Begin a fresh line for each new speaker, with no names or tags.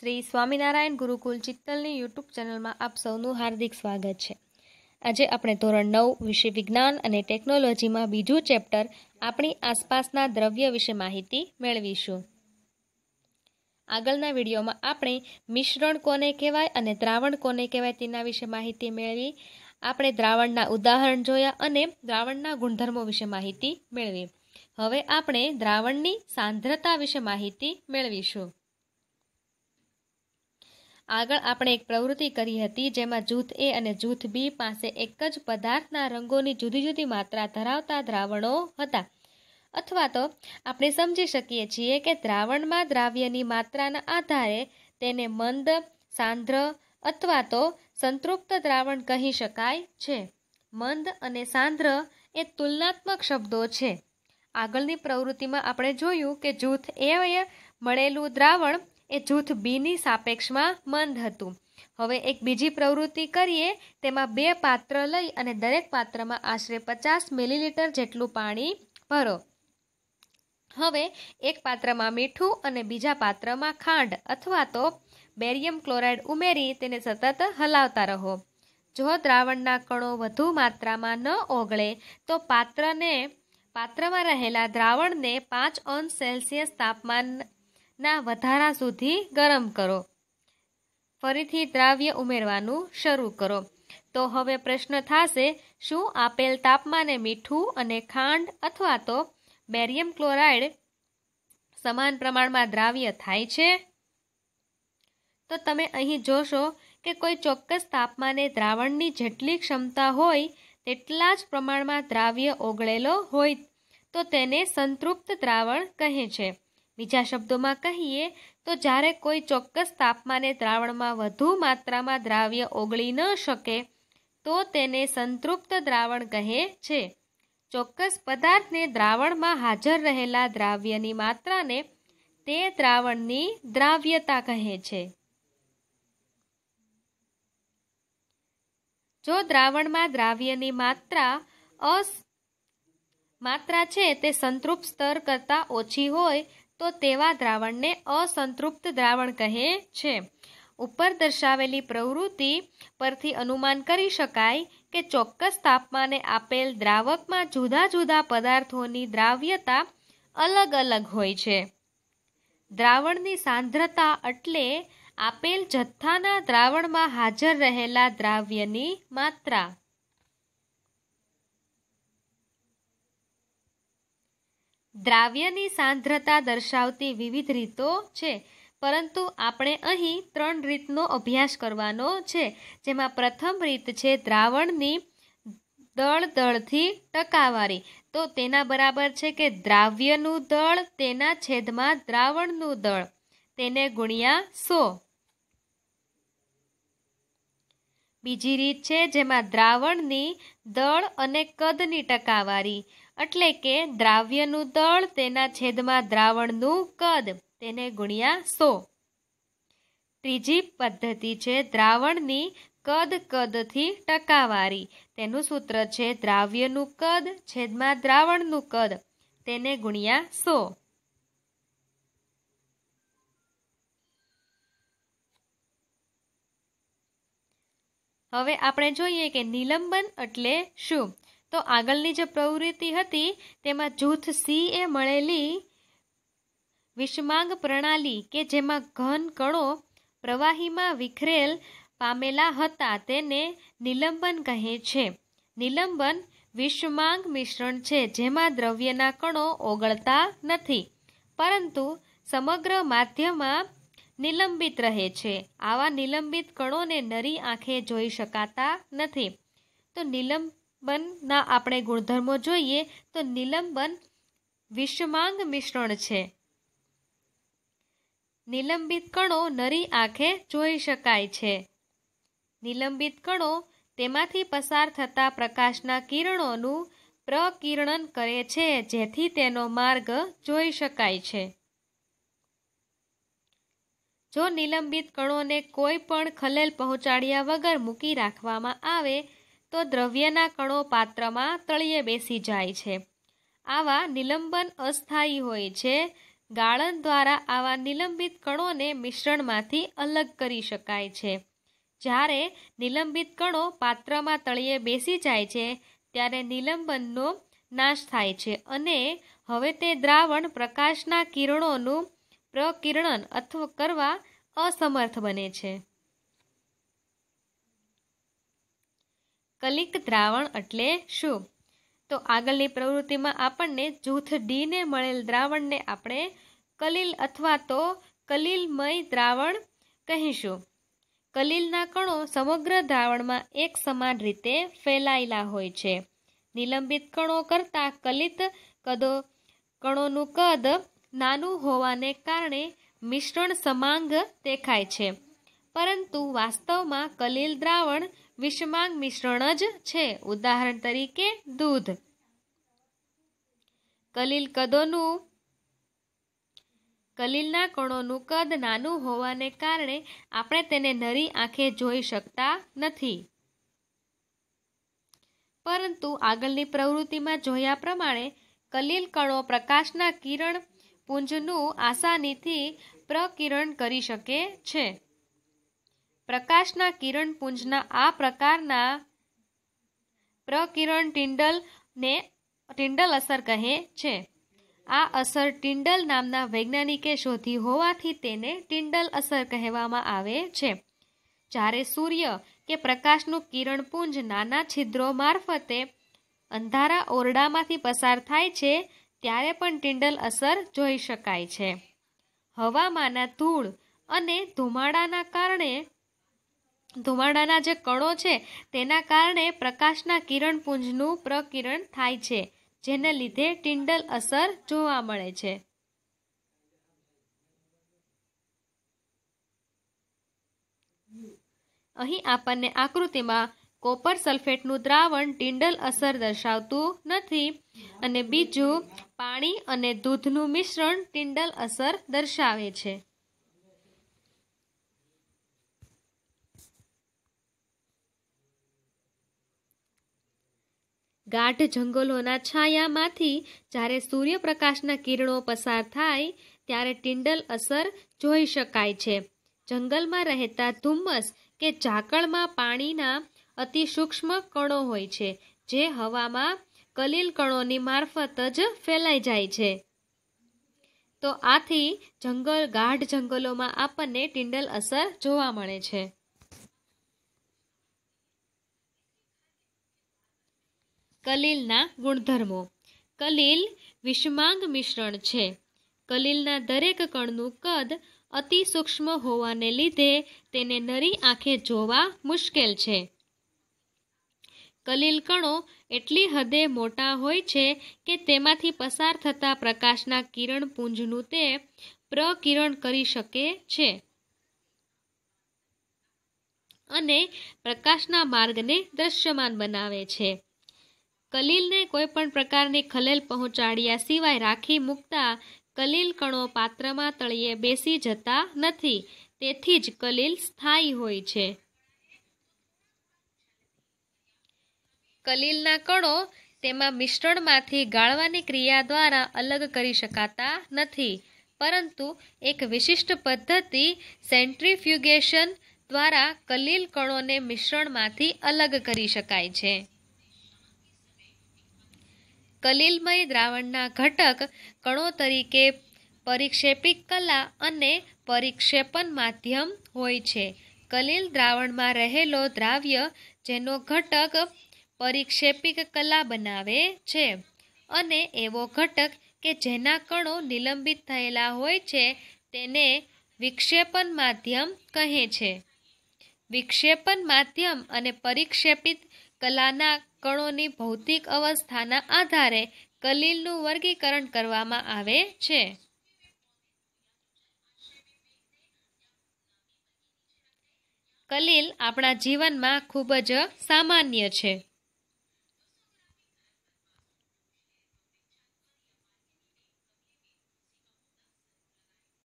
શ્રી સ્વામિનારાયણ ગુરુકુલ ચિત્તલની યુટ્યુબ ચેનલમાં આપ સૌનું હાર્દિક સ્વાગત છે આજે આપણે ધોરણ નવ વિશે વિજ્ઞાન અને ટેકનોલોજીમાં બીજું ચેપ્ટર આપણી આસપાસના દ્રવ્ય વિશે માહિતી મેળવીશું આગળના વિડીયોમાં આપણે મિશ્રણ કોને કહેવાય અને દ્રાવણ કોને કહેવાય તેના વિશે માહિતી મેળવી આપણે દ્રાવણના ઉદાહરણ જોયા અને દ્રાવણના ગુણધર્મો વિશે માહિતી મેળવી હવે આપણે દ્રાવણની સાંદ્રતા વિશે માહિતી મેળવીશું આગળ આપણે એક પ્રવૃત્તિ કરી હતી જેમાં જૂથ એ અને જૂથ બી પાસે એક જ પદાર્થના રંગોની જુદી જુદી માત્રા ધરાવતા દ્રાવણો હતા અથવા તો આપણે સમજી શકીએ છીએ કે દ્રાવણમાં દ્રાવ્યની માત્રાના આધારે તેને મંદ સાંદ્ર અથવા તો સંતૃપ્ત દ્રાવણ કહી શકાય છે મંદ અને સાંદ્ર એ તુલનાત્મક શબ્દો છે આગળની પ્રવૃત્તિમાં આપણે જોયું કે જૂથ એ મળેલું દ્રાવણ એ જૂથ બીની સાપેક્ષમાં મંદ હતું હવે એક બીજી પ્રવૃત્તિ કરીએ તેમાં બે પાત્ર લઈ અને દરેક પાત્રમાં આશરે પચાસ મિલીલીટર જેટલું પાણી ભરો હવે એક પાત્રમાં મીઠું અને બીજા પાત્રમાં ખાંડ અથવા તો બેરિયમ ક્લોરાઇડ ઉમેરી તેને સતત હલાવતા રહો જો દ્રાવણના કણો વધુ માત્રામાં ન ઓગળે તો પાત્રને પાત્રમાં રહેલા દ્રાવણને પાંચ અંશ સેલ્સિયસ તાપમાન ના વધારા સુધી ગરમ કરો ફરીથી દ્રાવ્ય ઉમેરવાનું શરૂ કરો તો હવે પ્રશ્ન થશે શું આપેલ તાપમાને મીઠું અને ખાંડ અથવા તો બેરિયમ ક્લોરાઇડ સમાન પ્રમાણમાં દ્રાવ્ય થાય છે તો તમે અહીં જોશો કે કોઈ ચોક્કસ તાપમાને દ્રાવણની જેટલી ક્ષમતા હોય તેટલા જ પ્રમાણમાં દ્રાવ્ય ઓગળેલો હોય તો તેને સંતૃપ્ત દ્રાવણ કહે છે બીજા શબ્દોમાં કહીએ તો જ્યારે કોઈ ચોક્કસ તાપમાને દ્રાવણમાં વધુ માત્રામાં દ્રાવ્ય ઓગળી ન શકે તો તેને સંતૃપ્ત દ્રાવણ કહે છે ચોક્કસ પદાર્થને દ્રાવણમાં હાજર રહેલા દ્રાવ્યની માત્રાને તે દ્રાવણની દ્રાવ્યતા કહે છે જો દ્રાવણમાં દ્રાવ્યની માત્રા અસ માત્રા છે તે સંતૃપ્ત સ્તર કરતાં ઓછી હોય તો તેવા દ્રાવણને અસંતૃપ્ત દ્રાવણ કહે છે ઉપર દર્શાવેલી પ્રવૃત્તિ પરથી અનુમાન કરી શકાય કે ચોક્કસ તાપમાને આપેલ દ્રાવકમાં જુદા જુદા પદાર્થોની દ્રાવ્યતા અલગ અલગ હોય છે દ્રાવણની સાંદ્રતા એટલે આપેલ જથ્થાના દ્રાવણમાં હાજર રહેલા દ્રાવ્યની માત્રા દ્રાવ્યની સાંદ્રતા દર્શાવતી વિવિધ રીતો છે પરંતુ આપણે અહીં ત્રણ રીતનો અભ્યાસ કરવાનો છે જેમાં પ્રથમ રીત છે દ્રાવણની દળ દળથી ટકાવારી તો તેના બરાબર છે કે દ્રાવ્યનું દળ તેના છેદમાં દ્રાવણનું દળ તેને ગુણ્યા સો બીજી રીત છે જેમાં દ્રાવણની દળ અને કદની ટકાવારી એટલે કે દ્રાવ્યનું દળ તેના છેદમાં દ્રાવણનું કદ તેને ગુણ્યા સો ત્રીજી પદ્ધતિ છે દ્રાવણની કદ કદથી ટકાવારી તેનું સૂત્ર છે દ્રાવ્યનું કદ છેદમાં દ્રાવણનું કદ તેને ગુણ્યા સો હવે આપણે જોઈએ કે નિલંબન એટલે શું તો આગળની જે પ્રવૃત્તિ હતી તેમાં જૂથ સી એ મળેલી વિષમાંગ પ્રણાલી કે જેમાં ઘન કણો પ્રવાહીમાં વિખરેલ પામેલા હતા તેને નિલંબન કહે છે નિલંબન વિષમાંગ મિશ્રણ છે જેમાં દ્રવ્યના કણો ઓગળતા નથી પરંતુ સમગ્ર માધ્યમાં નિલંબિત રહે છે આવા નિલંબિત કણોને નરી આંખે જોઈ શકાતા નથી તો નિલંબ બંધના આપણે ગુણધર્મો જોઈએ તો નિલંબન વિષમાંગ મિશ્રણ છે નિલંબિત કણો નરી આંખે જોઈ શકાય છે નિલંબિત કણો તેમાંથી પસાર થતા પ્રકાશના કિરણોનું પ્રકિરણન કરે છે જેથી તેનો માર્ગ જોઈ શકાય છે જો નિલંબિત કણોને કોઈ પણ ખલેલ પહોંચાડ્યા વગર મૂકી રાખવામાં આવે તો દ્રવ્યના કણો પાત્રમાં તળિયે બેસી જાય છે આવા નિલંબન અસ્થાયી હોય છે ગાળન દ્વારા આવા નિલંબિત કણોને મિશ્રણમાંથી અલગ કરી શકાય છે જ્યારે નિલંબિત કણો પાત્રમાં તળિયે બેસી જાય છે ત્યારે નિલંબનનો નાશ થાય છે અને હવે તે દ્રાવણ પ્રકાશના કિરણોનું પ્રકિરણન અથવા કરવા અસમર્થ બને છે કલિક દ્રાવણ એટલે શું તો આગળની પ્રવૃત્તિમાં આપણને જૂથ ડીને મળેલ દ્રાવણને આપણે કલિલ અથવા તો કલિલમય દ્રાવણ કહીશું કલીલના કણો સમગ્ર દ્રાવણમાં એક સમાન રીતે ફેલાયેલા હોય છે નિલંબિત કણો કરતાં કલિત કદો કણોનું કદ નાનું હોવાને કારણે મિશ્રણ સમાંગ દેખાય છે પરંતુ વાસ્તવમાં કલીલ દ્રાવણ વિષમાંગ મિશ્રણ જ છે ઉદાહરણ તરીકે દૂધ કલીલ કદોનું કલીલના કણોનું કદ નાનું હોવાને કારણે આપણે તેને નરી આંખે જોઈ શકતા નથી પરંતુ આગળની પ્રવૃત્તિમાં જોયા પ્રમાણે કલીલ કણો પ્રકાશના કિરણ પુંજનું આસાનીથી પ્રકિરણ કરી શકે છે પ્રકાશના કિરણપુંજના આ પ્રકારના પ્રકિરણ ટિંડલને ટિંડલ અસર કહે છે આ અસર ટિંડલ નામના વૈજ્ઞાનિકે શોધી હોવાથી તેને ટિંડલ અસર કહેવામાં આવે છે જ્યારે સૂર્ય કે પ્રકાશનું કિરણપુંજ નાના છિદ્રો મારફતે અંધારા ઓરડામાંથી પસાર થાય છે ત્યારે પણ ટિંડલ અસર જોઈ શકાય છે હવામાંના ધૂળ અને ધુમાડાના કારણે ધુમાડાના જે કણો છે તેના કારણે પ્રકાશના કિરણપુંજનું પ્રકિરણ થાય છે જેને લીધે ટિંડલ અસર જોવા મળે છે અહીં આપણને આકૃતિમાં કોપર સલ્ફેટનું દ્રાવણ ટિંડલ અસર દર્શાવતું નથી અને બીજું પાણી અને દૂધનું મિશ્રણ ટિંડલ અસર દર્શાવે છે ગાઢ જંગલોના છાયામાંથી જ્યારે સૂર્યપ્રકાશના કિરણો પસાર થાય ત્યારે ટિંડલ અસર જોઈ શકાય છે જંગલમાં રહેતા ધુમ્મસ કે ઝાકળમાં પાણીના અતિ સૂક્ષ્મ કણો હોય છે જે હવામાં કલીલ કણોની મારફત જ ફેલાઈ જાય છે તો આથી જંગલ ગાઢ જંગલોમાં આપણને ટિંડલ અસર જોવા મળે છે કલીલના ગુણધર્મો કલીલ વિષમાંગ મિશ્રણ છે કલીલના દરેક કણનું કદ અતિ સૂક્ષ્મ હોવાને લીધે તેને નરી આંખે જોવા મુશ્કેલ છે કલીલ કણો એટલી હદે મોટા હોય છે કે તેમાંથી પસાર થતા પ્રકાશના કિરણ પુંજનું તે પ્રકિરણ કરી શકે છે અને પ્રકાશના માર્ગને દ્રશ્યમાન બનાવે છે કલીલને કોઈપણ પ્રકારની ખલેલ પહોંચાડ્યા સિવાય રાખી મૂકતા કલીલ કણો પાત્રમાં તળિયે બેસી જતા નથી તેથી જ કલીલ સ્થાયી હોય છે કલીલના કણો તેમાં મિશ્રણમાંથી ગાળવાની ક્રિયા દ્વારા અલગ કરી શકાતા નથી પરંતુ એક વિશિષ્ટ પદ્ધતિ સેન્ટ્રીફ્યુગેશન દ્વારા કલીલ કણોને મિશ્રણમાંથી અલગ કરી શકાય છે કલીલમય દ્રાવણના ઘટક કણો તરીકે પરિક્ષેપિક કલા અને પરિક્ષેપણ માધ્યમ હોય છે કલીલ દ્રાવણમાં રહેલો દ્રાવ્ય જેનો ઘટક પરિક્ષેપિક કલા બનાવે છે અને એવો ઘટક કે જેના કણો નિલંબિત થયેલા હોય છે તેને વિક્ષેપણ માધ્યમ કહે છે વિક્ષેપણ માધ્યમ અને પરિક્ષેપિત કલાના કણોની ભૌતિક અવસ્થાના આધારે કલીલનું વર્ગીકરણ કરવામાં આવે છે કલીલ આપણા જીવનમાં ખૂબ જ સામાન્ય છે